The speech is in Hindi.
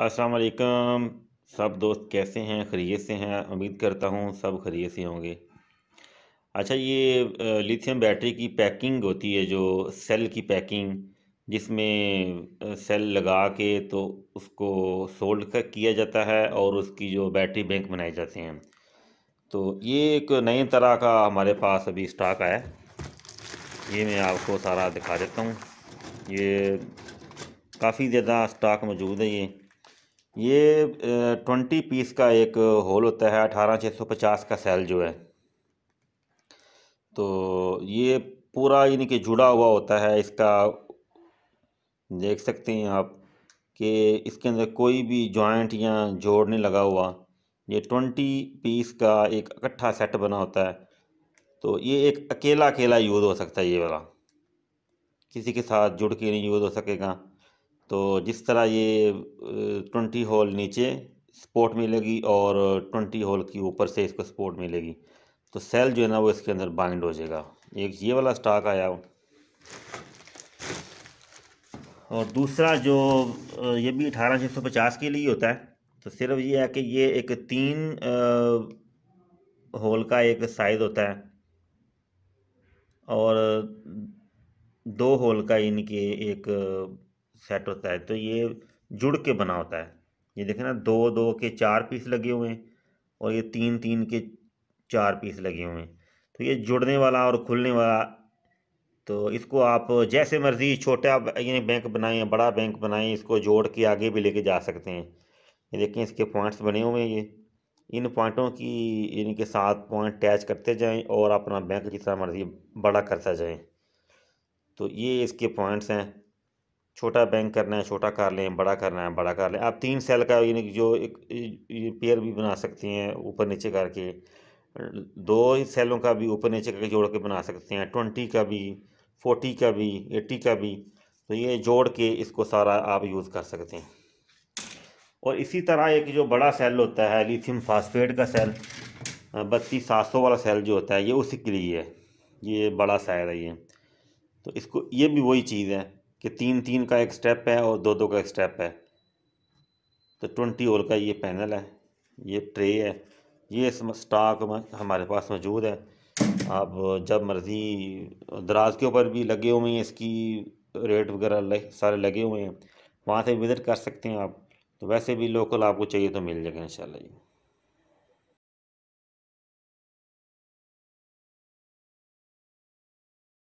अस्सलाम वालेकुम सब दोस्त कैसे हैं खरीय से हैं उम्मीद करता हूँ सब खरीय से होंगे अच्छा ये लिथियम बैटरी की पैकिंग होती है जो सेल की पैकिंग जिसमें सेल लगा के तो उसको सोल्ड किया जाता है और उसकी जो बैटरी बैंक बनाए जाते हैं तो ये एक नए तरह का हमारे पास अभी स्टॉक आया ये मैं आपको सारा दिखा देता हूँ ये काफ़ी ज़्यादा स्टॉक मौजूद है ये ये ट्वेंटी पीस का एक होल होता है अठारह छः सौ पचास का सेल जो है तो ये पूरा यानी कि जुड़ा हुआ होता है इसका देख सकते हैं आप कि इसके अंदर कोई भी जॉइंट या जोड़ नहीं लगा हुआ ये ट्वेंटी पीस का एक इकट्ठा सेट बना होता है तो ये एक अकेला अकेला यूज़ हो सकता है ये वाला किसी के साथ जुड़ के नहीं यूज़ हो सकेगा तो जिस तरह ये ट्वेंटी होल नीचे स्पोर्ट मिलेगी और ट्वेंटी होल की ऊपर से इसको स्पोर्ट मिलेगी तो सेल जो है ना वो इसके अंदर बाइंड हो जाएगा एक ये वाला स्टॉक आया और दूसरा जो ये भी अठारह छः सौ पचास के लिए होता है तो सिर्फ ये है कि ये एक तीन आ, होल का एक साइज़ होता है और दो होल का इनके एक सेट होता है तो ये जुड़ के बना होता है ये देखें ना दो दो के चार पीस लगे हुए हैं और ये तीन तीन के चार पीस लगे हुए हैं तो ये जुड़ने वाला और खुलने वाला तो इसको आप जैसे मर्ज़ी छोटा यानी बैंक बनाएं या बड़ा बैंक बनाएं इसको जोड़ के आगे भी लेके जा सकते हैं ये देखें इसके पॉइंट्स बने हुए हैं ये इन पॉइंटों की यानी कि सात पॉइंट अटैच करते जाएं और अपना बैंक जितना मर्ज़ी बड़ा करता जाएं तो ये इसके पॉइंट्स हैं छोटा बैंक करना है छोटा कर लें बड़ा करना है बड़ा कर लें आप तीन सेल का यानी जो एक पेयर भी बना सकते हैं ऊपर नीचे करके दो ही सेलों का भी ऊपर नीचे करके जोड़ के बना सकते हैं ट्वेंटी का भी फोर्टी का भी एट्टी का भी तो ये जोड़ के इसको सारा आप यूज़ कर सकते हैं और इसी तरह एक जो बड़ा सेल होता है लिथियम फास्फेट का सेल बत्तीस सात सौ वाला सेल जो होता है ये उसी के लिए है ये बड़ा सेल है ये तो इसको ये भी वही चीज़ है कि तीन तीन का एक स्टेप है और दो दो का एक स्टेप है तो ट्वेंटी होल का ये पैनल है ये ट्रे है ये स्टॉक हमारे पास मौजूद है आप जब मर्ज़ी दराज के ऊपर भी लगे हुए हैं इसकी रेट वगैरह सारे लगे हुए हैं वहाँ से विज़िट कर सकते हैं आप तो वैसे भी लोकल आपको चाहिए तो मिल जाएगा इन शाला